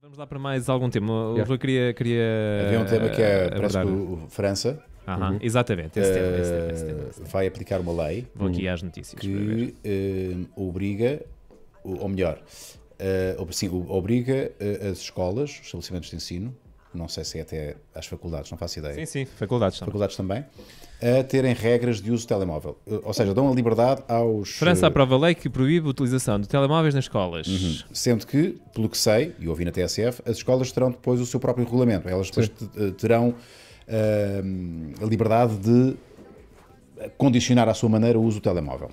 Vamos lá para mais algum tema. Eu queria, queria. Havia um tema que é, eh, parece que o, o França. Uhum. Exatamente, esse, tema, esse, tema, esse, tema, esse eh, tema, Vai aplicar uma lei. Vou aqui uhum. às notícias. Que uh, obriga, ou melhor, uh, sim, obriga as escolas, os estabelecimentos de ensino, não sei se é até às faculdades, não faço ideia. Sim, sim, faculdades, faculdades também. também. a terem regras de uso de telemóvel. Eh, ou seja, dão a liberdade aos. França eh, aprova a lei que proíbe a utilização de telemóveis nas escolas. Uhum. Sendo que, pelo que sei, e ouvi na TSF, as escolas terão depois o seu próprio regulamento. Elas depois eh, terão uh, a liberdade de condicionar à sua maneira o uso do telemóvel.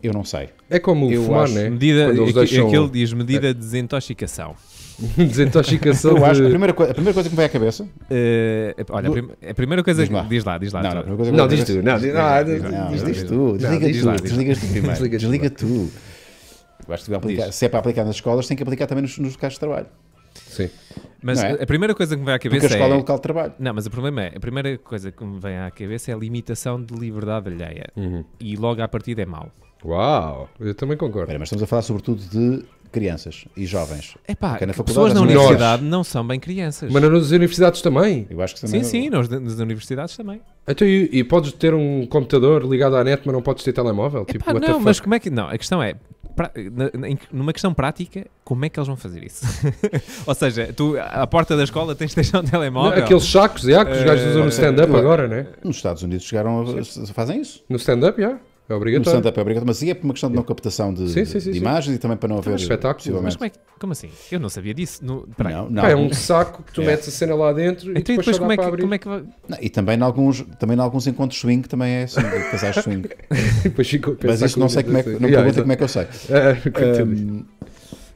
Eu não sei. É como o eu fumar, acho, né? Medida, aquilo deixam... diz medida é. de desintoxicação. Desintoxicação. Eu acho de... a, primeira coisa, a primeira coisa que me vem à cabeça. Uh, olha, a, a, primeira coisa. Diz lá, diz lá. Diz lá não, não, não, não diz tu. Não, diz, não, diz, diz tu. Desliga tu. Desliga tu primeiro. Desliga tu. acho que aplicar, se é para aplicar nas escolas, tem que aplicar também nos, nos locais de trabalho. Sim. Mas é? a primeira coisa que me vem à cabeça. Porque a escola é, é um local de trabalho. Não, mas o problema é: a primeira coisa que me vem à cabeça é a limitação de liberdade alheia. Uhum. E logo à partida é mau. Uau, eu também concordo. Pera, mas estamos a falar sobretudo de crianças e jovens. É pá, na pessoas na universidade não são bem crianças. Mas nas universidades também. Eu acho que também. Sim, sim, nas, nas universidades também. Então, e, e, podes ter um computador ligado à net, mas não podes ter telemóvel? Tipo, Epá, tipo, não, mas como é que. Não, a questão é. numa questão prática, como é que eles vão fazer isso? Ou seja, tu à porta da escola tens de deixar um telemóvel. Não, aqueles sacos, já, que os gajos usam no eh, stand-up agora, né? Nos Estados Unidos chegaram a, fazem isso. No stand-up, já. Yeah. É obrigatório. stand-up é obrigatório, mas e é por uma questão de não é. captação de, sim, sim, sim, de imagens e também para não é haver. É espetáculo. Mas como, é que, como assim? Eu não sabia disso. No, peraí. não, não. Pá, é um saco que tu é. metes a cena lá dentro então, e depois, depois é como, é que, como é que Não, e também em, alguns, também em alguns encontros swing também é assim, de casais swing. mas isso não sei como é que. Não yeah, perguntem então. como é que eu sei. Uh, um,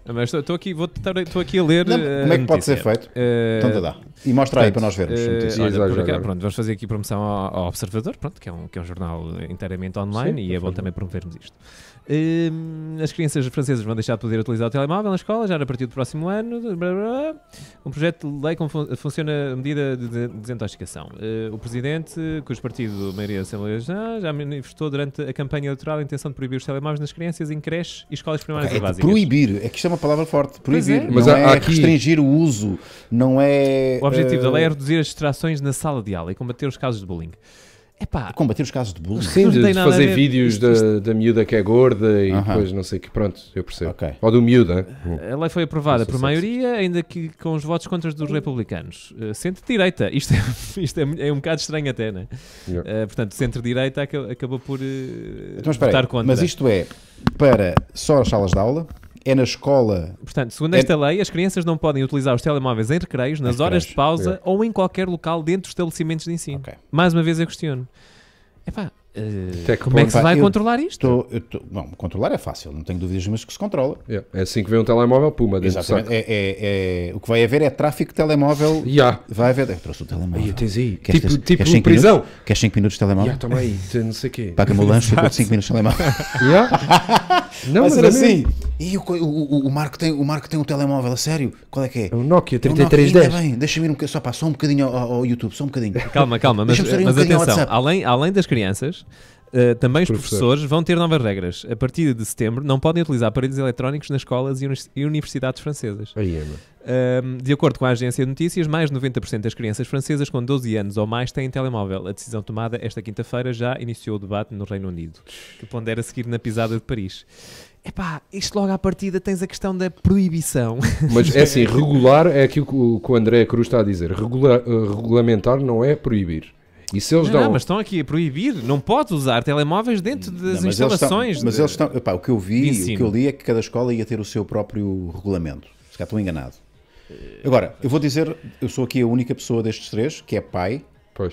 mas estou aqui, vou estar, estou aqui a ler. Não, como é que eh, pode ser feito? Uh, então dá. Tá e mostra Portanto, aí para nós vermos. Uh, olha, pronto, vamos fazer aqui promoção ao, ao Observador, pronto, que, é um, que é um jornal inteiramente online Sim, e é bom também promovermos isto. Ehm, as crianças francesas vão deixar de poder utilizar o telemóvel na escola, já a partir do próximo ano. Blá, blá. Um projeto de lei que fun funciona a medida de desintoxicação. Eh, o presidente, cujo partido, a maioria da Assembleia já manifestou durante a campanha eleitoral a intenção de proibir os telemóveis nas crianças em creches e escolas primárias é básicas. Proibir, é que isto é uma palavra forte. Proibir, é. mas não há, é aqui... restringir o uso, não é. O objetivo uh... da lei é eh, reduzir as distrações na sala de aula e combater os casos de bullying. Epá, combater os casos de bullying. Sim, de, de fazer vídeos isto, isto... Da, da miúda que é gorda e uh -huh. depois não sei que. Pronto, eu percebo. Okay. Ou do miúda. Eh, a lei foi aprovada por é maioria, ainda que com os votos contra os dos republicanos. Uh, centro-direita. Isto, é, isto é, é, um bocado estranho até, não é? Uh, portanto, centro-direita acabou por uh, então, votar contra. Mas isto é para só as salas de aula? é na escola. Portanto, segundo esta é... lei, as crianças não podem utilizar os telemóveis em recreios, nas horas de pausa é. ou em qualquer local dentro dos estabelecimentos de ensino. Okay. Mais uma vez eu questiono. Epá, Uh, como é que se vai eu controlar isto? Tô, tô, controlar é fácil, não tenho dúvidas, mas que se controla. Yeah. É, é assim que vem um telemóvel, puma, dentro Exatamente. É, é, é, o que vai haver é tráfico de telemóvel. Yeah. Vai haver. Eu trouxe o telemóvel. tens aí. Queres, tipo, tipo queres prisão. Minutos? Queres 5 minutos de telemóvel? Yeah, toma aí, não sei o quê. Paga-me o lanche, eu 5 minutos de telemóvel. yeah. não, vai mas ser é assim. Mesmo. E o, o, o, Marco tem, o Marco tem um telemóvel, a sério? Qual é que é? É um Nokia 3310. É deixa-me ir um, só, pá, só um bocadinho ao, ao YouTube, só um bocadinho. Calma, calma, mas, um mas atenção, além, além das crianças, Uh, também os Professor. professores vão ter novas regras. A partir de setembro, não podem utilizar aparelhos eletrónicos nas escolas e universidades francesas. Aí é, ehm, de acordo com a agência de notícias, mais de 90% das crianças francesas com 12 anos ou mais têm telemóvel. A decisão tomada esta quinta-feira já iniciou o debate no Reino Unido, que pondera seguir na pisada de Paris. Epá, isto logo à partida tens a questão da proibição. Mas é assim, regular é aquilo que o, que o André Cruz está a dizer. Regular, uh, eh, regulamentar não é proibir. E se eles não, dão... não, mas estão aqui a proibir, não pode usar telemóveis dentro das não, mas instalações. Eles estão, mas eles estão, epá, o que eu vi, o que eu li é que cada escola ia ter o seu próprio regulamento. Se calhar estou enganado. Agora, eu vou dizer, eu sou aqui a única pessoa destes três que é pai pois.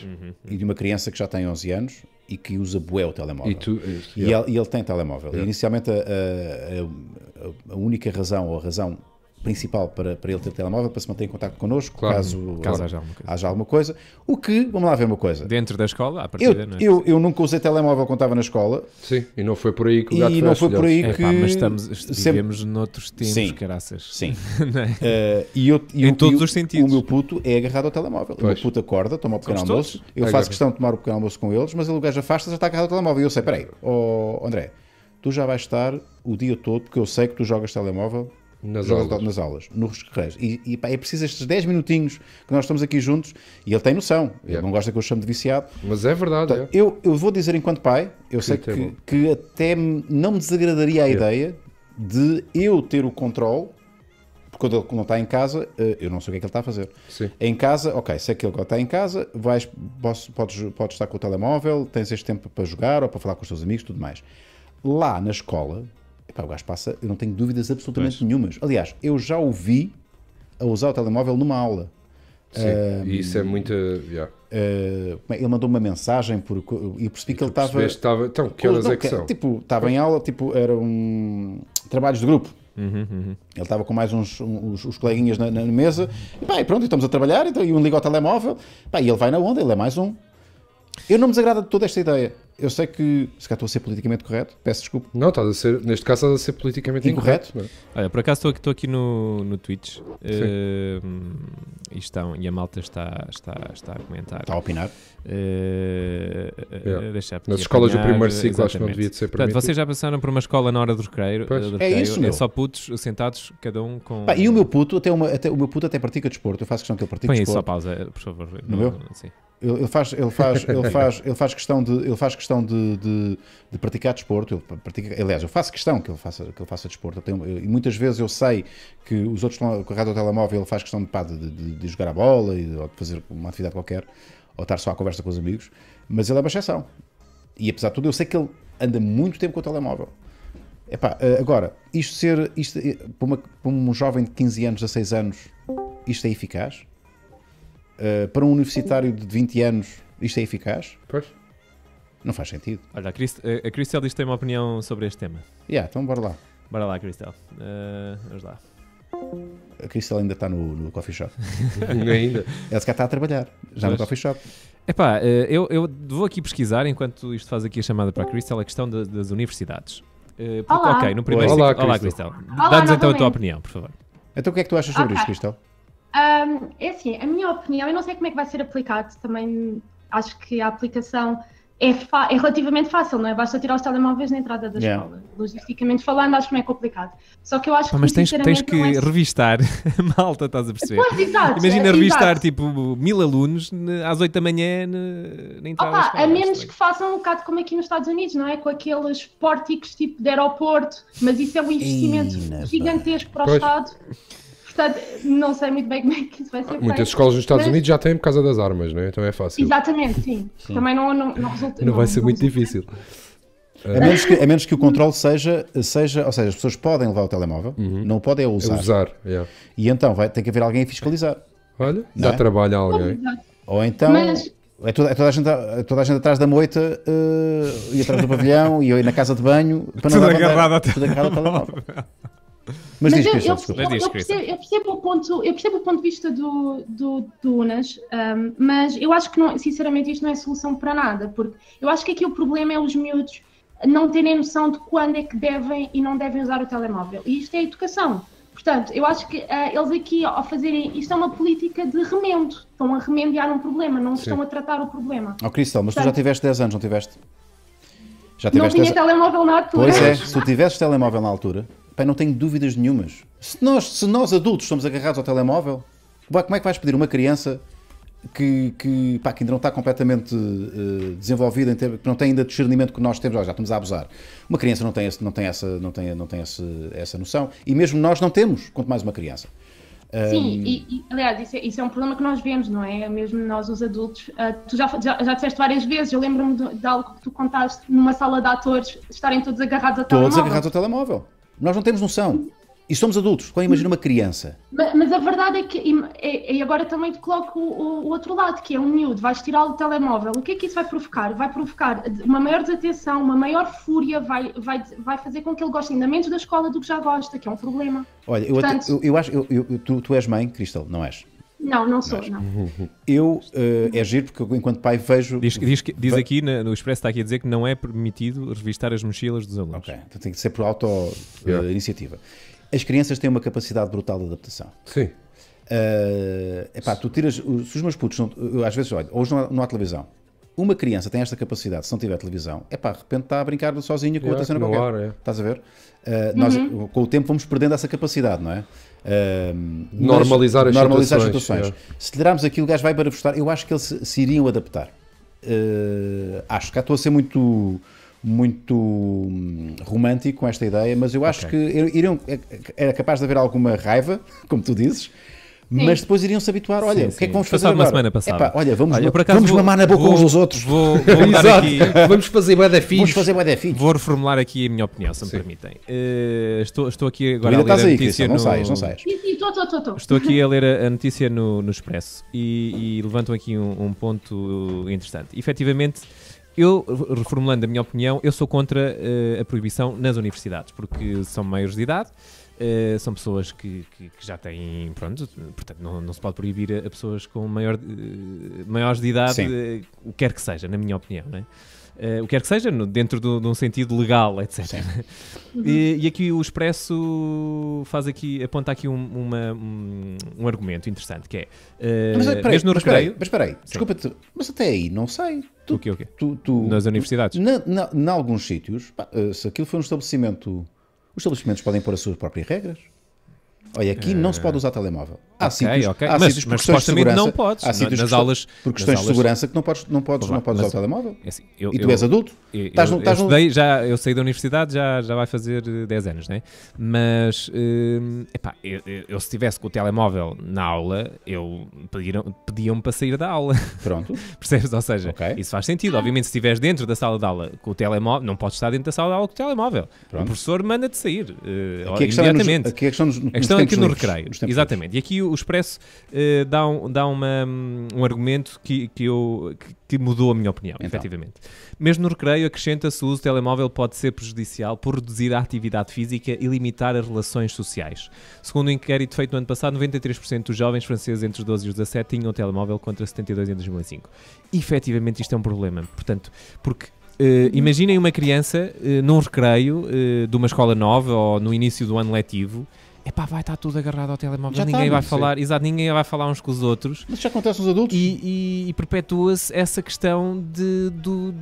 e de uma criança que já tem 11 anos e que usa bué o telemóvel. E, tu, eh, e, ele, ele, tem telemóvel. inicialmente a, a, a, única razão, ou a razão principal para, para ele ter o telemóvel, para se manter em contato connosco, claro, caso, caso haja, alguma coisa. haja alguma coisa. O que, vamos lá ver uma coisa. Dentro da escola, à partida, eu, não é? Eu, eu nunca usei telemóvel quando estava na escola. Sim, e não foi por aí que o gato E não foi por aí que... mas estamos, estivemos sempre... noutros tempos, sim, caraças. Sim. é? uh, e eu, e em todos os sentidos. O meu puto é agarrado ao telemóvel. Pois. O meu puto acorda, toma o pequeno almoço, eu é faço questão de tomar o pequeno almoço com eles, mas ele o gajo afasta já está agarrado ao telemóvel. E eu sei, peraí, oh, André, tu já vais estar o dia todo, porque eu sei que tu jogas telemóvel nas, aulas. nas aulas, nos recreios. E, e pá, é preciso estes 10 minutinhos que nós estamos aqui juntos e ele tem noção. Ele yeah. não gosta que eu chame de viciado. Mas é verdade. Então, é. Eu, eu vou dizer, enquanto pai, eu que sei que, que até não me desagradaria a yeah. ideia de eu ter o controle quando ele não está em casa, eh, eu não sei o que é que ele está a fazer. Sim. Em casa, ok, sei que ele está em casa, vais, posso, podes, podes estar com o telemóvel, tens este tempo para jogar ou para falar com os teus amigos tudo mais. Lá na escola, Epá, o gajo passa, eu não tenho dúvidas absolutamente pois. nenhumas. Aliás, eu já o vi a usar o telemóvel numa aula. Sim, um, isso é muito. Yeah. Uh, ele mandou uma mensagem por, e eu percebi que ele estava. estava então, que horas é não, é que são? Tipo, estava em aula, tipo, eram um, trabalhos de grupo. Uhum, uhum. Ele estava com mais uns, uns, uns coleguinhas na, na mesa e, pá, e pronto, estamos a trabalhar. Então, e um liga ao telemóvel pá, e ele vai na onda, ele é mais um. Eu não me desagrada de toda esta ideia eu sei que se calhar estou a ser politicamente correto, peço desculpa. Não, estás a ser, neste caso estás a ser politicamente incorreto. incorreto. É? Olha, por acaso estou aqui, estou aqui no, no Twitch uh, e, estão, e a malta está, está, está a comentar. Está a opinar. Uh, yeah. Nas escolas do primeiro ciclo exatamente. acho que não devia de ser permitido. Portanto, vocês já passaram por uma escola na hora do recreio. é isso, meu. É só putos sentados, cada um com... Pá, e o meu puto até, uma, até, o meu puto até pratica desporto, eu faço questão que ele pratique Põe desporto. Põe só pausa, por favor. No, no meu? Sim. Ele, ele, faz, ele, faz, ele, faz, ele faz questão de, ele faz questão de, de, de praticar desporto. Ele pratico, aliás, eu faço questão que ele faça, que ele faça desporto. Tenho, e muitas vezes eu sei que os outros estão a ao telemóvel, ele faz questão de, pá, de, de, de jogar a bola e, ou de fazer uma atividade qualquer, ou estar só à conversa com os amigos. Mas ele é uma exceção. E apesar de tudo, eu sei que ele anda muito tempo com o telemóvel. Epá, eh, agora, isto ser. Isto, eh, para, uma, para um jovem de 15 anos, a 6 anos, isto é eficaz? Eh, para um universitário de 20 anos, isto é eficaz? Pois. Não faz sentido. Olha, a, Crist eh, a Cristel diz que tem uma opinião sobre este tema. Yeah, então bora lá. Bora lá, Cristel. Uh, eh, vamos lá. A Cristel ainda está no, no coffee shop. ainda. Ela se cá está a trabalhar, já pois. no coffee shop. Epá, eu, eu vou aqui pesquisar, enquanto isto faz aqui a chamada para a Cristel, a questão de, das universidades. Porque, Olá. Ok, no primeiro Olá, ciclo... Olá, Cristel. Dá-nos então a tua opinião, por favor. Então o que é que tu achas sobre okay. isto, Cristel? Um, é assim, a minha opinião, eu não sei como é que vai ser aplicado, também acho que a aplicação é, é relativamente fácil, não é? Basta tirar os telemóveis na entrada da yeah. escola. Logisticamente falando, acho que não é complicado. Só que eu acho que. Mas tens, tens que é... revistar a malta, estás a perceber? Pois, exato. Imagina é, revistar exato. tipo mil alunos às 8 da manhã na entrada Opa, da escola. A menos que façam um bocado como aqui nos Estados Unidos, não é? Com aqueles pórticos tipo de aeroporto, mas isso é um investimento Ei, gigantesco para o pois. Estado Portanto, não sei muito bem como é que isso vai ser ah, Feito. Muitas escolas nos Estados mas... Unidos já têm por causa das armas, não é? Então é fácil. Exatamente, sim. sim. Também não, não, não resulta. Não, não vai ser não muito resulta. difícil. A menos, que, a menos que o controle seja, seja, ou seja, as pessoas podem levar o telemóvel, uhum. não podem é usar. É usar yeah. E então vai, tem que haver alguém a fiscalizar. Olha, dá é? trabalho a alguém. Ou então Mas... é, toda, é toda, a gente, é toda a gente atrás da moita uh, e atrás do pavilhão e eu na casa de banho para não tudo agarrado ao telemóvel. Mas, mas diz, eu, eu, desculpa. Eu, eu, percebo, eu, percebo, o ponto, eu percebo o ponto de vista do, do, do Unas, um, mas eu acho que, não, sinceramente, isto não é solução para nada, porque eu acho que aqui o problema é os miúdos não terem noção de quando é que devem e não devem usar o telemóvel. E isto é educação. Portanto, eu acho que uh, eles aqui, ao fazerem isto, é uma política de remendo. Estão a remendar um problema, não Sim. estão a tratar o problema. Ó oh, Cristal, mas Portanto, tu já tiveste 10 anos, não tiveste? Já tiveste não tinha 10... telemóvel na altura. Pois é, se tu tivesses telemóvel na altura, Pai, não tenho dúvidas nenhumas. Se nós, se nós adultos somos agarrados ao telemóvel, como é que vais pedir uma criança que, que, pá, que ainda não está completamente uh, desenvolvida, que não tem ainda discernimento que nós temos, oh, já estamos a abusar. Uma criança não tem, esse, não tem, essa, não tem, não tem esse, essa noção e mesmo nós não temos, quanto mais uma criança. Sim, e, e, aliás, isso é, isso é, um problema que nós vemos, não é? Mesmo nós, os adultos. Uh, tu já, já, já disseste várias vezes, eu lembro-me de, de, algo que tu contaste numa sala de atores, estarem todos agarrados ao todos telemóvel. Todos agarrados ao telemóvel. Nós não temos noção. E somos adultos, como imagina uma criança. Mas, mas, a verdade é que, e, e agora também te coloco o, o, outro lado, que é um miúdo, vais tirá-lo do telemóvel, o que é que isso vai provocar? Vai provocar uma maior desatenção, uma maior fúria, vai, vai, vai fazer com que ele goste ainda menos da escola do que já gosta, que é um problema. Olha, Portanto, eu, eu, eu acho, eu, eu, tu, tu és mãe, Cristal, não és? Não, não sou, não. Eu, uh, é giro, porque enquanto pai vejo... Diz, diz, diz aqui, na, no Expresso está aqui a dizer que não é permitido revistar as mochilas dos alunos. Ok, então tem que ser por auto-iniciativa. Eh, uh, as crianças têm uma capacidade brutal de adaptação. Sim. Uh, epá, tu tiras... Se os meus putos, não, eu, às vezes, olha, hoje não há, não há televisão, uma criança tem esta capacidade, se não tiver televisão, é pá, de repente está a brincar sozinha com é outra cena qualquer. Hora, é. Estás a ver? Uh, nós, uhum. com o tempo, vamos perdendo essa capacidade, não é? Uh, normalizar as normalizar situações. As situações. É. Se lhe darmos aquilo, o gajo vai para gostar. Eu acho que eles se, se iriam adaptar. Uh, acho que estou a ser muito muito hum, romântico com esta ideia, mas eu acho okay. que iriam, é, era capaz de haver alguma raiva, como tu dizes, mas depois iriam se habituar. Olha, sim, o que é que vamos fazer Passava agora? uma semana passada. Epá, olha, vamos, olha, acaso, vamos vou, mamar na boca vou, uns dos outros. Vou, vou Exato. Aqui, vamos fazer bué filhos. Vamos fazer bué filhos. Vou reformular aqui a minha opinião, se sim. me permitem. Uh, estou, estou aqui agora a ler a aí, notícia Cristo, no... Não saias, não saias. Estou, aqui a ler a, a notícia no, no Expresso e, e levantam aqui um, um ponto interessante. Efetivamente, eu, reformulando a minha opinião, eu sou contra uh, a proibição nas universidades, porque são maiores de idade, eh, são pessoas que, que, que, já têm, pronto, portanto, não, não, se pode proibir a, pessoas com maior, uh, maiores de idade, uh, o que quer que seja, na minha opinião, né? o que quer que seja, no, dentro de um sentido legal, etc. e, e, aqui o Expresso faz aqui, aponta aqui um, uma, um, um argumento interessante, que é... mas, peraí, aí, mas recreio, desculpa-te, mas até aí não sei. Tu, o quê, o quê? Tu, tu, Nas universidades? Em alguns sítios, pá, se aquilo foi um estabelecimento os estabelecimentos podem pôr as suas próprias regras. Olha, aqui é... não se pode usar telemóvel. Há ok, sítios, ok. Há mas, mas supostamente não podes. Há sítios nas por, aulas, por questões aulas, de segurança que não podes, não podes, não podes usar o telemóvel. É assim, eu, e tu eu, és adulto. Eu, eu, eu, estudei, já, eu saí da universidade, já, já vai fazer 10 eh, anos, né? mas eh, epá, eu, eu, se estivesse com o telemóvel na aula, eu pediam-me pediam para sair da aula. Pronto. Percebes? Ou seja, okay. isso faz sentido. Obviamente, se estiveres dentro da sala de aula com o telemóvel, não podes estar dentro da sala de aula com o telemóvel. Pronto. O professor manda-te sair. Uh, eh, aqui imediatamente. Nos, aqui a questão, é é nos, a questão aqui no recreio. Exatamente. E aqui o Expresso uh, dá, um, dá uma, um argumento que, que, eu, que, mudou a minha opinião, então. efetivamente. Mesmo no recreio, acrescenta-se o uso do telemóvel pode ser prejudicial por reduzir a atividade física e limitar as relações sociais. Segundo o um inquérito feito no ano passado, 93% dos jovens franceses entre os 12 e os 17 tinham um telemóvel contra 72% em 2005. Efetivamente, isto é um problema. Portanto, porque Uh, imaginem uma criança uh, num recreio uh, de uma escola nova ou no início do ano letivo pá vai estar tudo agarrado ao telemóvel, já ninguém tá. vai falar, sei. exato, ninguém vai falar uns com os outros. Mas isso já acontece nos adultos. E, e, e perpetua-se essa questão de, do,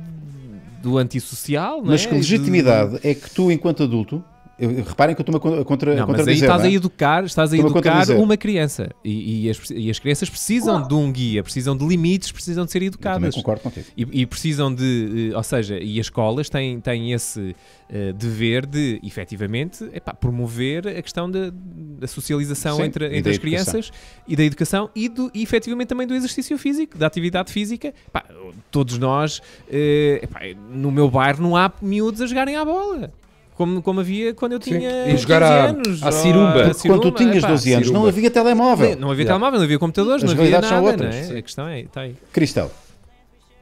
do antissocial. Mas é? que legitimidade de... é que tu, enquanto adulto, eu, reparem que eu estou a contra, não, a Mas aí estás é? a educar, estás a educar uma criança. E, e, as, e as crianças precisam de um guia, precisam de limites, precisam de ser educadas. concordo contigo. E, e, precisam de. Eh, ou seja, e as escolas têm, têm esse uh, dever de, efetivamente, epá, promover a questão da, da socialização Sim, entre, entre as crianças e da educação e, do, e, efetivamente, também do exercício físico, da atividade física. Epá, todos nós, uh, epá, no meu bairro, não há miúdos a jogarem à bola. Como, como havia quando eu tinha Sim. jogar à, anos. cirumba. a cirumba. Quando tu tinhas epá, 12 anos, não havia telemóvel. Não, não havia yeah. telemóvel, não havia computadores, As não havia nada. São outras. Não é? A questão é, está aí. Cristal.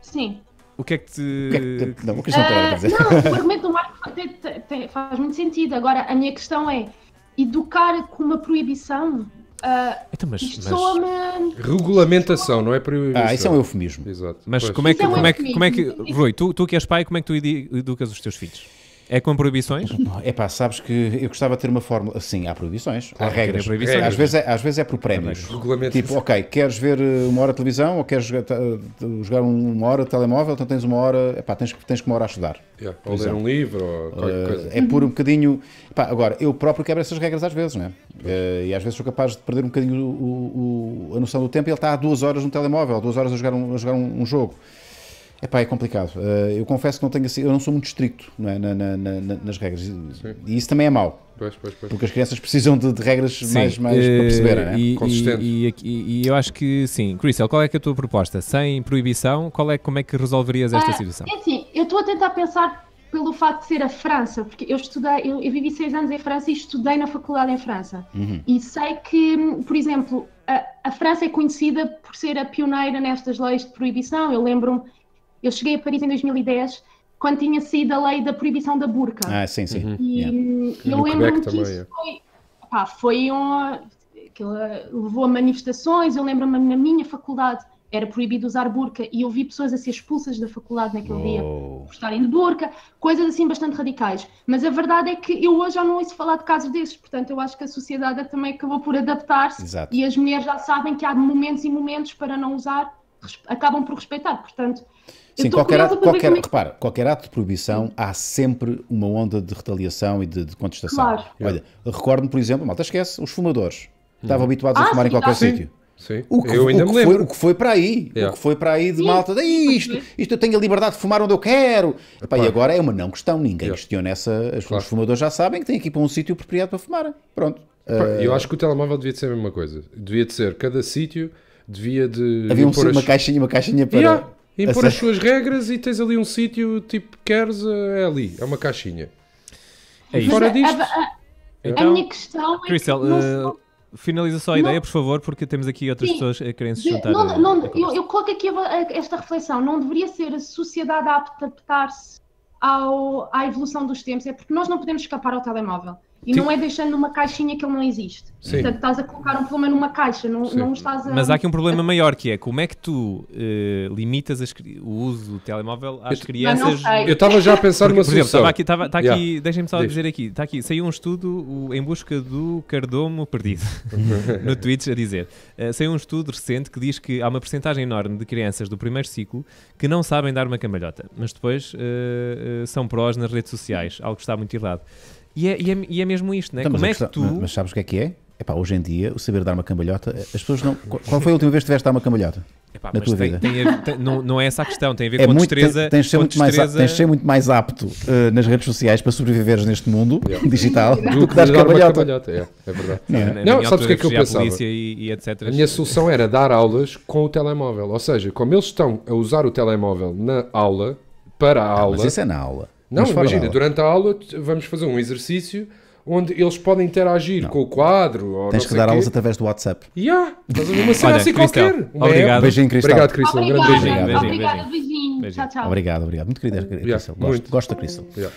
Sim. O que é que te. Que é que... Não, uh, dizer. não, o é argumento ah, do Marco tem, tem, faz muito sentido. Agora, a minha questão é: educar com uma proibição Uh, então, mas, mas... Regulamentação, não é proibição. Ah, isso é um eufemismo. Exato. Mas pois. como é, que, é um como, é que, como é que. Rui, tu, tu que és pai, como é que tu educas os teus filhos? É com proibições? É pá, sabes que eu gostava de ter uma fórmula. Sim, há proibições. Claro, há ah, regras. proibições. Às, vezes é, às vezes é por prémios. Tipo, ok, queres ver eh, uma hora de televisão ou queres jogar, eh, jogar uma hora de telemóvel, então tens uma hora. É pá, tens, tens uma hora a estudar. Yeah. Ou ler um livro ou eh, qualquer uh, coisa. É por um bocadinho. Pá, agora, eu próprio quebro essas regras às vezes, né? Uh, e às vezes sou capaz de perder um bocadinho o, o, a noção do tempo e ele está há duas horas no telemóvel, duas horas a jogar um, a jogar um, um jogo pá, é complicado. Eh, eu confesso que não tenho, assim, eu não sou muito estricto é? na, na, na, nas regras. Sim. E isso também é mau. Pois, pois, pois. Porque as crianças precisam de, de regras sim. mais, mais uh, para perceberem, né? e, e, e, e, eu acho que sim. Chris, qual é, é, a tua proposta? Sem proibição, qual é, como é que resolverias esta ah, situação? É assim, eu estou a tentar pensar pelo facto de ser a França, porque eu estudei, eu, eu vivi seis anos em França e estudei na faculdade em França. Uhum. E sei que, por exemplo, a, a França é conhecida por ser a pioneira nestas leis de proibição. Eu lembro-me eu cheguei a Paris em 2010 quando tinha saído a lei da proibição da burca. Ah, sim, sim. Uhum. E yeah. eu lembro-me que isso é. foi, pá, foi uma. levou a manifestações. Eu lembro-me na minha faculdade era proibido usar burca e eu vi pessoas a ser expulsas da faculdade naquele oh. dia por estarem de burca, coisas assim bastante radicais. Mas a verdade é que eu hoje já não ouço falar de casos desses, portanto eu acho que a sociedade é também acabou por adaptar-se e as mulheres já sabem que há momentos e momentos para não usar acabam por respeitar. Portanto, Sim, qualquer, ato, qualquer, é... repara, qualquer ato de proibição Sim. há sempre uma onda de retaliação e de, de contestação. Claro. Olha, recordo-me, por exemplo, malta esquece, os fumadores. Estavam hum. habituados ah, a fumar sim, em qualquer sítio. Sim. O que, eu ainda o que me lembro. Foi, o que foi para aí, yeah. o que foi para aí de Sim. malta, de, isto, isto eu tenho a liberdade de fumar onde eu quero. Epá, e agora é uma não questão, ninguém yeah. questiona essa. Os claro. fumadores já sabem que têm aqui para um sítio apropriado para fumar. Pronto. Epá, uh... Eu eh, acho que o telemóvel devia de ser a mesma coisa. Devia de ser cada sítio devia de. Havia um, as... caixinha, uma caixinha para. Yeah, impor as suas regras e tens ali um sítio tipo queres, eh, é ali, é uma caixinha. É isso. Fora disto. A, a, então, a minha questão é. Cristel, que uh, finaliza só a não, ideia, por favor, porque temos aqui outras sim, pessoas a querem se juntar. Não, não, eu, eu, coloco aqui esta reflexão: não deveria ser a sociedade a adaptar-se à evolução dos tempos, é porque nós não podemos escapar ao telemóvel. E Sim. não é deixando numa caixinha que ele não existe. Sim. Portanto, estás a colocar um problema numa caixa, não, não estás a. Mas há aqui um problema maior que é como é que tu uh, limitas as, o uso do telemóvel às eu, crianças. Eu estava já a pensar Porque, numa por exemplo, solução. Estava aqui, está aqui, yeah. deixem-me só Diz. dizer aqui, está aqui, saiu um estudo o, em busca do cardomo perdido no Twitch a dizer. Uh, saiu um estudo recente que diz que há uma porcentagem enorme de crianças do primeiro ciclo que não sabem dar uma cambalhota, mas depois uh, são prós nas redes sociais, algo que está muito errado. E é, e é, e é mesmo isto, né? Então, Como é questão, que tu. Mas sabes o que é que é? Epá, hoje em dia, o saber dar uma cambalhota, as pessoas não. Qual foi a última vez que tiveste dar uma cambalhota? Epá, na tua tem, vida? Tem a, tem, não, não é essa a questão, tem a ver é com muito, destreza. Tens de ser, muito destreza... mais, tens de ser muito mais apto uh, nas redes sociais para sobreviveres neste mundo digital do, do que dar cambalhota. cambalhota. É, é verdade. Não, é. não sabes o que é que eu pensava? E, e a minha solução era dar aulas com o telemóvel. Ou seja, como eles estão a usar o telemóvel na aula, para a aula. Ah, mas isso é na aula. Não, imagina, durante a aula vamos fazer um exercício onde eles podem interagir não. com o quadro. Ou Tens que dar aulas através do WhatsApp. Já, Yeah, a uma cena assim qualquer. Uma é? obrigado. Beijinho, Cristal. Obrigado, Cristal. Obrigado, grande beijinho. beijinho. Obrigado, beijinho. beijinho. Tchau, tchau. Obrigado, obrigado. Muito querida, yeah, Cristal. Gosto, muito. gosto da Cristal. Yeah.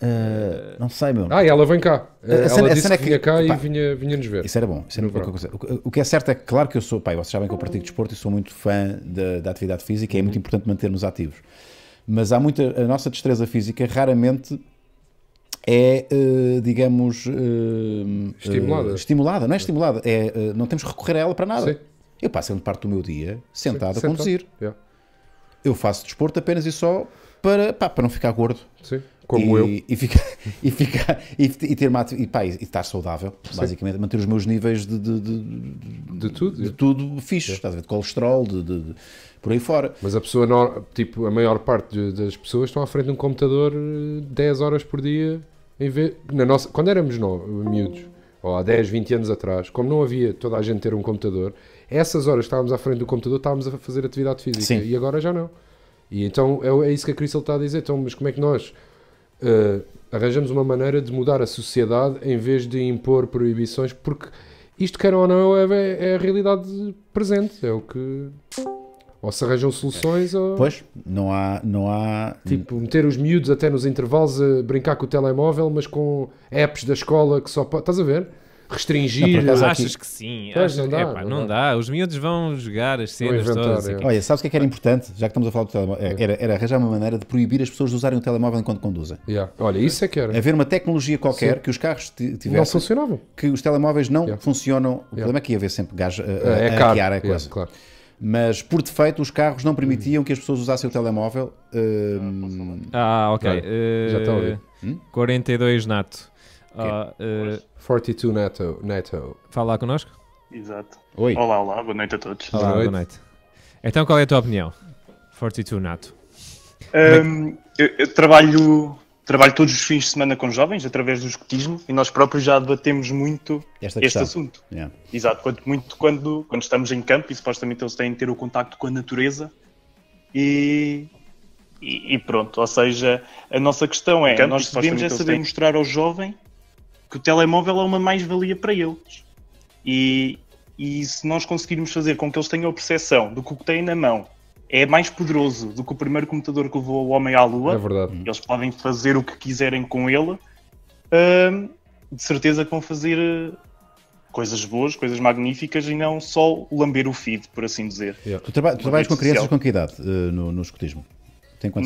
Uh, não sei, meu. Ah, ela vem cá. A ela cena, disse a cena que, é que vinha cá pá, e vinha, vinha nos ver. Isso era bom. Isso era o, o, que é certo é que, claro que eu sou, pai, vocês sabem que eu pratico desporto de e sou muito fã da atividade física e é muito importante mantermos ativos. Mas há muita. A nossa destreza física raramente é, eh, digamos. Eh, eh, estimulada. estimulada, não é estimulada. É, não temos que recorrer a ela para nada. Sim. Eu passo grande parte do meu dia sentado a conduzir. Yeah. Eu faço desporto apenas e só para, pá, para não ficar gordo. Sim. Como e, eu. E, ficar, e, ficar, e, e, ter uma, e, pá, e estar saudável, Sim. basicamente, manter os meus níveis de. De, de, de, de tudo. De tudo fixe, é. estás a ver? De colesterol, de, de, por aí fora. Mas a pessoa, tipo, a maior parte das pessoas estão à frente de um computador 10 eh, horas por dia, em vez, na nossa, quando éramos nós, miúdos, ou há 10, 20 anos atrás, como não havia toda a gente ter um computador, essas horas que estávamos à frente do computador estávamos a fazer atividade física, Sim. e agora já não. E então é, é isso que a Crystal está a dizer, então, mas como é que nós... Uh, arranjamos uma maneira de mudar a sociedade em vez de impor proibições, porque isto, quer ou não, é, é, é a realidade presente, é o que. Ou se arranjam soluções ou. Pois, não há. Não há... Tipo, meter os miúdos até nos intervalos a brincar com o telemóvel, mas com apps da escola que só. Pode... Estás a ver? restringir. Não, achas que sim? Pois, não, dá, não, não dá. dá, Os miúdos vão jogar as cenas todas. É. Olha, sabes o que, é que era importante? Já que estamos a falar do telemóvel, é, é. era, era arranjar uma maneira de proibir as pessoas de usarem o telemóvel enquanto conduzem. Yeah. Olha, isso é que era. Haver uma tecnologia qualquer sim. que os carros tivessem. Não funcionava. Que os telemóveis não yeah. funcionam. O yeah. problema é que ia haver sempre gajos a, a, é a, a, a coisa. Claro mas por defeito os carros não permitiam que as pessoas usassem o telemóvel. Uh, ah, ok. Uh, já estou a ouvir. 42 nato. Okay. Uh, ah, 42 eh, nato, nato. Fala lá connosco. Exato. Oi. Olá, olá, boa noite a todos. Olá, boa noite. boa noite. Então qual é a tua opinião? 42 nato. Um, eu, eu, trabalho trabalho todos os fins de semana com jovens, através do escutismo e nós próprios já debatemos muito Esta este assunto. Yeah. Exato, muito quando, quando estamos em campo, e supostamente eles têm de ter o contacto com a natureza, e, e, e pronto, ou seja, a nossa questão é, campo, nós devemos é saber têm... mostrar ao jovem que o telemóvel é uma mais-valia para eles. E, e se nós conseguirmos fazer com que eles tenham a percepção do que o que têm na mão é mais poderoso do que o primeiro computador que levou o homem à lua. É verdade. Eles podem fazer o que quiserem com ele. de certeza que vão fazer eh, coisas boas, coisas magníficas e não só lamber o feed, por assim dizer. Yeah. Tu, traba tu trabalhas com crianças com que idade uh, no, no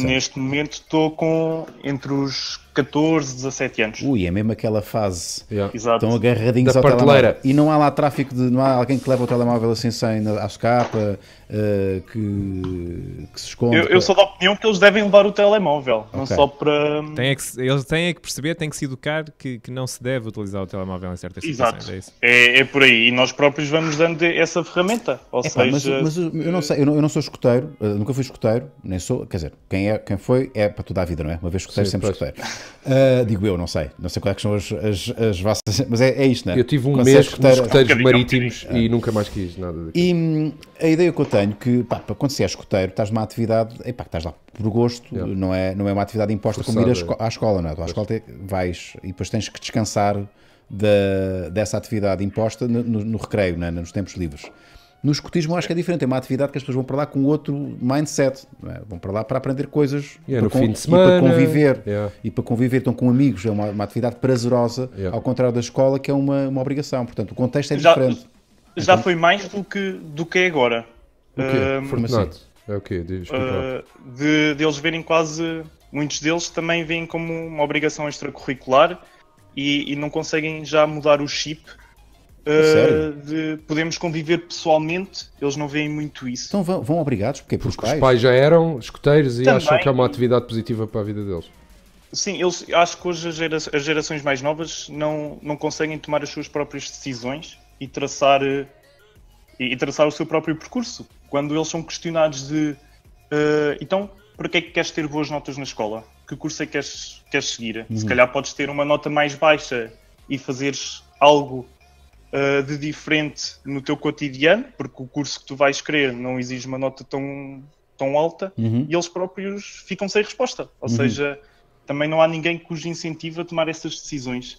Neste momento estou com entre os 14, 17 anos. Ui, é mesmo aquela fase. Yeah. Estão agarradinhos da ao parteleira. telemóvel. E não há lá tráfico de. Não há alguém que leva o telemóvel assim sem à escapa, uh, que, que, se esconde. Eu, eu, sou da opinião que eles devem levar o telemóvel, okay. não só para. Tem é que, eles têm é que perceber, têm que se educar que, que não se deve utilizar o telemóvel em certas Exato. situações. É, é, é, por aí. E nós próprios vamos dando essa ferramenta. Ou é, seja. Mas, mas, eu não sei, eu não, eu não sou escoteiro, eh, nunca fui escoteiro, nem sou. Quer dizer, quem, é, quem foi é para toda a vida, não é? Uma vez escoteiro, Sim, sempre pois. escoteiro. Uh, digo eu, não sei. Não sei quais é são as, as, as vossas. Mas é, é isto, não é? Eu tive um mês com escuteiros marítimos e nunca mais quis nada daquilo. E hum, a ideia que eu tenho que, pá, quando se é escoteiro, estás numa atividade, epá, estás lá por gosto, yeah. não, é, não é uma atividade imposta Forçada, como ir esco é. à escola, não é? Tu à escola te, vais e depois tens que descansar da, dessa atividade imposta no, no, no recreio, é? nos tempos livres. No escutismo acho que é diferente, é uma atividade que as pessoas vão para lá com outro mindset, é? vão para lá para aprender coisas yeah, é para, con semana, e para conviver yeah. É. e para conviver então com amigos, é uma, uma atividade prazerosa, yeah. É. ao contrário da escola que é uma, uma obrigação, portanto o contexto é já, diferente. Já então, foi mais do que, do que é agora. O quê? Um, É o quê? uh, de, de eles verem quase, muitos deles também veem como uma obrigação extracurricular e, e não conseguem já mudar o chip Uh, de podemos conviver pessoalmente, eles não veem muito isso. Então vão, vão obrigados, porque, é porque pais... os pais já eram escuteiros e Também, acham que é uma atividade positiva para a vida deles. Sim, eu acho que hoje as, gerações mais novas não, não conseguem tomar as suas próprias decisões e traçar, eh, e, e traçar o seu próprio percurso. Quando eles são questionados de uh, então, para que é que queres ter boas notas na escola? Que curso é que queres, queres seguir? Uhum. Se calhar podes ter uma nota mais baixa e fazeres algo eh, de diferente no teu cotidiano, porque o curso que tu vais querer não exige uma nota tão, tão alta, uhum. e eles próprios ficam sem resposta. Ou uhum. seja, também não há ninguém que os incentive a tomar essas decisões.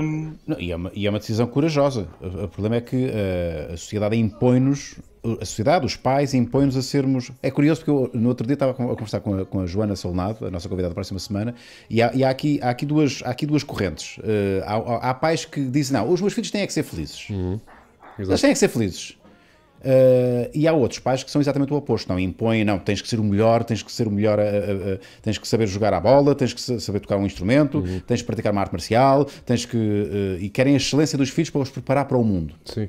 Um... Não, e, é uma, e, é uma, decisão corajosa. O, o problema é que uh, a sociedade impõe-nos a sociedade, os pais, impõem-nos a sermos. É curioso porque eu no outro dia estava a conversar com a, com a Joana Solnado, a nossa convidada da próxima semana, e há, e há aqui, há aqui, duas, há aqui duas correntes. Uh, há, há, pais que dizem: não, os meus filhos têm é que ser felizes. Uhum. Eles têm que ser felizes. Uh, e há outros pais que são exatamente o oposto, não impõem, não, tens que ser o melhor, tens que ser o melhor, eh, tens que saber jogar a bola, tens que saber tocar um instrumento, uhum. tens que praticar uma arte marcial, tens que. Uh, e querem a excelência dos filhos para os preparar para o mundo. Sim.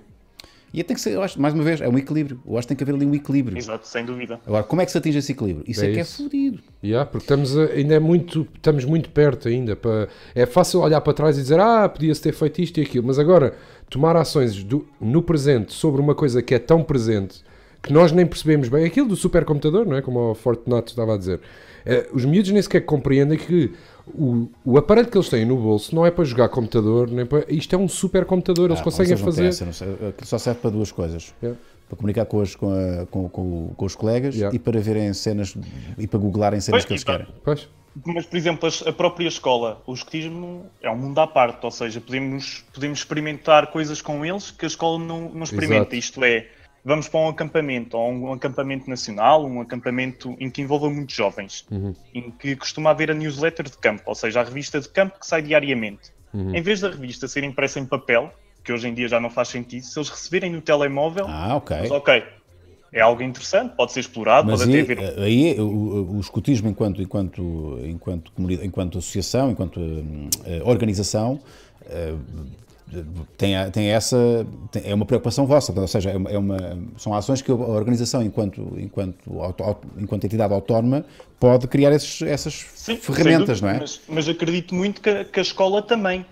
E tem que ser, eu acho, mais uma vez, é um equilíbrio. Eu acho que tem que haver ali um equilíbrio. Exato, sem dúvida. Agora, como é que se atinge esse equilíbrio? Isso é, é que é fodido. Yeah, porque estamos ainda é muito, estamos muito perto ainda. Para, é fácil olhar para trás e dizer, ah, podia-se ter feito isto e aquilo. Mas agora, tomar ações do, no presente sobre uma coisa que é tão presente que nós nem percebemos bem. Aquilo do supercomputador, não é? Como o Fortunato estava a dizer. É, os miúdos nem sequer compreendem que o, o, aparelho que eles têm no bolso não é para jogar computador, nem para, isto é um super computador, ah, eles conseguem fazer. só serve para duas coisas. Yeah. É. Para comunicar com os, com, a, com, com, com os colegas yeah. e para verem cenas e para googlarem cenas pois, que eles tá. querem. Pois. Mas, por exemplo, a própria escola, o escotismo é um mundo à parte, ou seja, podemos, podemos experimentar coisas com eles que a escola não, não experimenta. Exato. Isto é, vamos para um acampamento, ou um acampamento nacional, um acampamento em que envolva muitos jovens, uhum. em que costuma haver a newsletter de campo, ou seja, a revista de campo que sai diariamente. Uhum. Em vez da revista ser impressa em papel, que hoje em dia já não faz sentido, se eles receberem no telemóvel, ah, okay. mas ok, é algo interessante, pode ser explorado, Mas pode eh, aí, até haver... Aí o, o, escutismo enquanto, enquanto, enquanto, enquanto associação, enquanto uh, organização, uh, tem, tem essa tem, é uma preocupação vossa, ou seja, é uma, é uma, são ações que a organização enquanto enquanto auto, enquanto entidade autónoma pode criar esses, essas Sim, ferramentas, dúvida, não é? Mas, mas, acredito muito que, que a escola também, uh,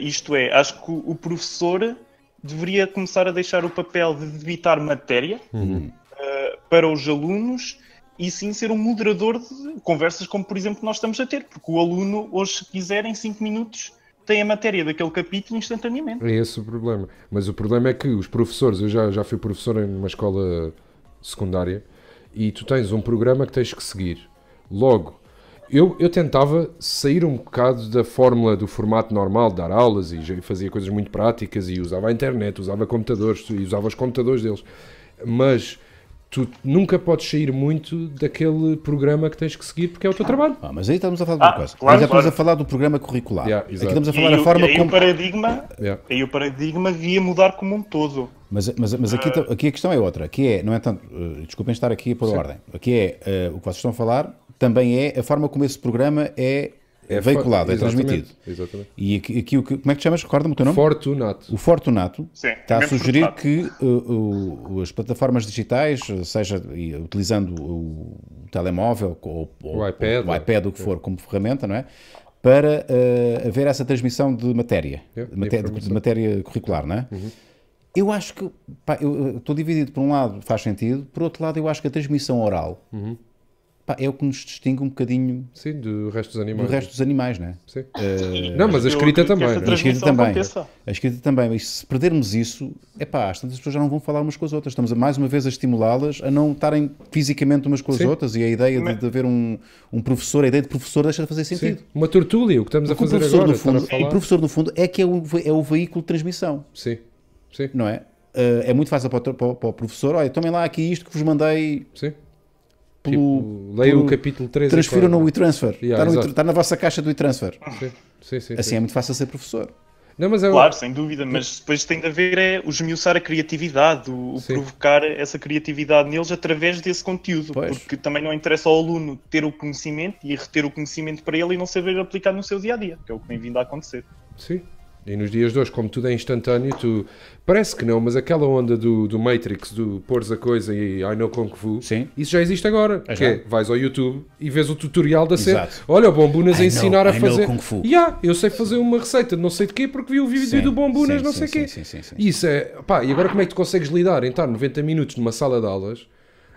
isto é, acho que o, professor deveria começar a deixar o papel de debitar matéria uhum. uh, para os alunos e sim ser um moderador de conversas como, por exemplo, nós estamos a ter, porque o aluno hoje, se quiser, em 5 minutos, tem a matéria daquele capítulo instantaneamente. É esse o problema. Mas o problema é que os professores, eu já, já fui professor em uma escola secundária e tu tens um programa que tens que seguir. Logo, eu, eu tentava sair um bocado da fórmula do formato normal de dar aulas e fazia coisas muito práticas e usava a internet, usava computadores e usava os computadores deles. Mas tu nunca podes sair muito daquele programa que tens que seguir porque é o teu trabalho. Ah, mas aí estamos a falar de uma ah, coisa. Claro, já estamos a falar do programa curricular. Yeah, estamos a falar e a forma aí como. O paradigma, yeah. Aí o paradigma ia mudar como um todo. Mas, mas, mas aqui, uh... aqui a questão é outra, aqui é, não é tanto, uh, desculpem estar aqui por ordem, aqui é uh, o que vocês estão a falar, também é a forma como esse programa é é veiculado, é transmitido. Exatamente. E aqui, aqui, como é que te chamas? Recorda-me o teu nome? Fortunato. O Fortunato Sim, está a sugerir que uh, as plataformas digitais, seja utilizando o telemóvel ou, ou o iPad, o iPad, o que é. for, como ferramenta, não é? Para uh, haver essa transmissão de matéria, é, de, de, matéria curricular, não é? Uhum. Eu acho que, pá, eu estou dividido, por um lado faz sentido, por outro lado eu acho que a transmissão oral... Uhum pá, é o que nos distingue um bocadinho Sim, do resto dos animais. do resto dos animais, não é? Sim. Uh, não, mas a escrita também. A escrita também. Aconteça. A escrita também. Mas se perdermos isso, é pá, As tantas pessoas já não vão falar umas com as outras. Estamos a, mais uma vez a estimulá-las a não estarem fisicamente umas com as Sim. outras e a ideia de, de haver um, um professor, a ideia de professor deixa de fazer sentido. Sim. Uma tertúlia, o que estamos Porque a fazer o agora. O professor, no fundo, é que é o, é o veículo de transmissão. Sim. Sim. Não é? Uh, é muito fácil para o, para o professor, olha, tomem lá aqui isto que vos mandei Sim. Tipo, tipo, leio pelo, o capítulo 3 Transfiram no WeTransfer. Yeah, está, no está, na vossa caixa do WeTransfer. Sim, sim, sim, assim é muito fácil ser professor. Não, mas é Claro, o... sem dúvida, mas depois tem de ver é o esmiuçar a criatividade, o, o provocar essa criatividade neles através desse conteúdo, pois. porque também não interessa ao aluno ter o conhecimento e reter o conhecimento para ele e não saber aplicar no seu dia a dia, que é o que tem vindo a acontecer. Sim, e nos dias de hoje, como tudo é instantâneo, tu parece que não, mas aquela onda do, do Matrix, do pôres a coisa e I know Kung Fu, Sim. isso já existe agora. É que é, vais ao YouTube e vês o tutorial da cena. Olha, o Bombunas a ensinar know, a I fazer. Kung Fu. Yeah, eu sei fazer uma receita de não sei de quê porque vi o vídeo sim, do Bombunas, não sei sim, quê. Sim, Isso é. Pá, e agora como é que tu consegues lidar em estar 90 minutos numa sala de aulas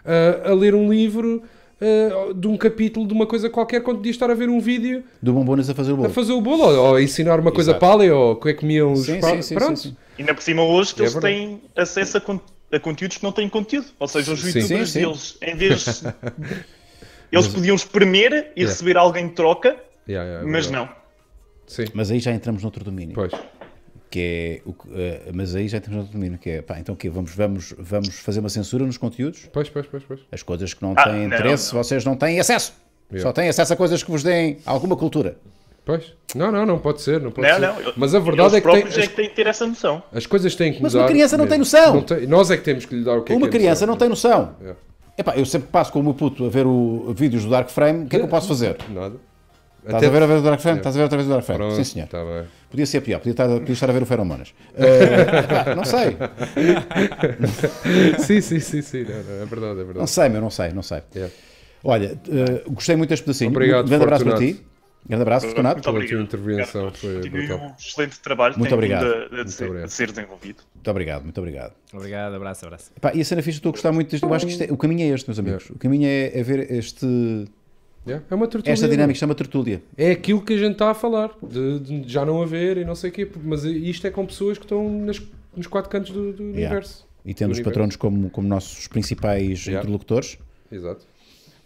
a, ah, a ler um livro uh, de um capítulo de uma coisa qualquer quando podia estar a ver um vídeo do Bombonas a fazer o bolo, a fazer o bolo ou, ou a ensinar uma coisa pálida ou como é que comiam os sim, sim, sim, pronto. Sim, sim. Ainda por cima hoje é eles verdade. têm acesso a, con a, conteúdos que não têm conteúdo, ou seja, os youtubers deles, em vez eles podiam espremer e yeah. receber alguém de troca, yeah, yeah, é mas não. Sim. Mas aí já entramos noutro domínio. Pois que é o, uh, mas aí já temos outro domínio que é pá, então o Vamos, vamos, vamos fazer uma censura nos conteúdos? Pois, pois, pois, pois. As coisas que não ah, têm não, interesse, não. vocês não têm acesso. Só têm acesso a coisas que vos deem alguma cultura. Pois. Não, não, não pode ser, não pode não, ser. Não, mas a verdade é que, tem, é as, é que tem que ter essa noção. As coisas têm que Mas uma criança não mesmo. tem noção. Não tem, nós é que temos que lhe dar o que uma é Uma é criança é não tem noção. É. Epá, eu sempre passo com o meu puto a ver o, vídeos do Dark Frame, o que é que eu posso fazer? Nada. Estás até... a ver a do Dark Fan? Estás a ver outra vez do Dark Frame? Sim, senhor. Tá podia ser pior, podia estar, podia estar a ver o Feromonas. Uh, não sei. sim, sim, sim, sim. Não, não, é verdade, é verdade. Não sei, meu, não sei, não sei. Yeah. É. Olha, uh, gostei muito deste pedacinho. Obrigado, grande abraço para ti. Grande abraço, Fortunato. Muito obrigado. Pela tua intervenção. Foi brutal. um excelente trabalho. Muito obrigado. ser, desenvolvido. Muito obrigado, muito obrigado. Obrigado, abraço, abraço. Epá, e a cena fixe, estou a gostar muito deste. Eu acho que é, o caminho é este, meus amigos. É. O caminho é, é ver este Yeah. É, é uma tertúlia. Esta dinâmica chama tertúlia. É aquilo que a gente está a falar, de, de já não haver e não sei o quê, mas isto é com pessoas que estão nas, nos quatro cantos do, do yeah. universo. E tendo os patronos como, como nossos principais yeah. interlocutores. Exato.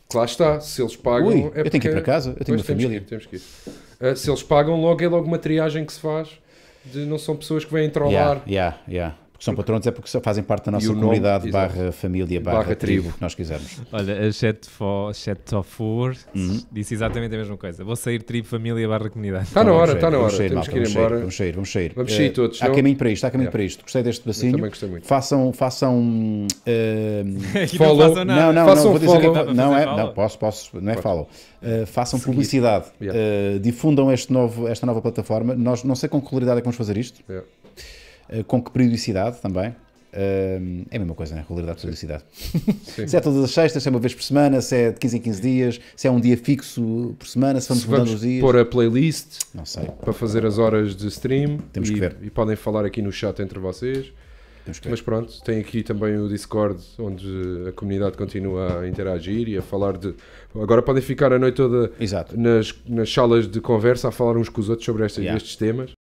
Claro está, se eles pagam. Ui, é porque... eu tenho que ir para casa, eu tenho pois, uma família. Que ir, que uh, se eles pagam, logo é logo uma triagem que se faz de não são pessoas que vêm trollar. Yeah, yeah, yeah são patronos é porque fazem parte da nossa comunidade, nome, barra família, barra, barra tribo, tribo, que nós quisermos. Olha, a Chat for, chat for uhum. disse exatamente a mesma coisa. Vou sair tribo, família, barra comunidade. Está na hora, está na hora. Vamos sair, Temos vamos Sair, vamos sair, vamos sair. Vamos sair uh, eh, todos. Há não? caminho para isto, há caminho yeah. para isto. Gostei deste bacinho. também gostei muito. Façam. façam uh, follow. Não, não, não. Façam não, vou follow. que, não, é, não, posso, posso. Não é follow. Uh, façam Seguir. publicidade. Yeah. Eh, difundam este novo, esta nova plataforma. Nós, não sei com que regularidade é que vamos fazer isto. Yeah. Eh, com que periodicidade também? Uh, é a mesma coisa, né? Regularidade periodicidade. se é todas as sextas, se é uma vez por semana, se é de 15 em 15 dias, se é um dia fixo por semana, se vamos se mudando vamos os dias. pôr a playlist Não sei. para fazer as horas de stream. Temos e, que ver. E podem falar aqui no chat entre vocês. Mas pronto, tem aqui também o Discord onde a comunidade continua a interagir e a falar de. Agora podem ficar a noite toda Exato. Nas, nas salas de conversa a falar uns com os outros sobre yeah. estes temas.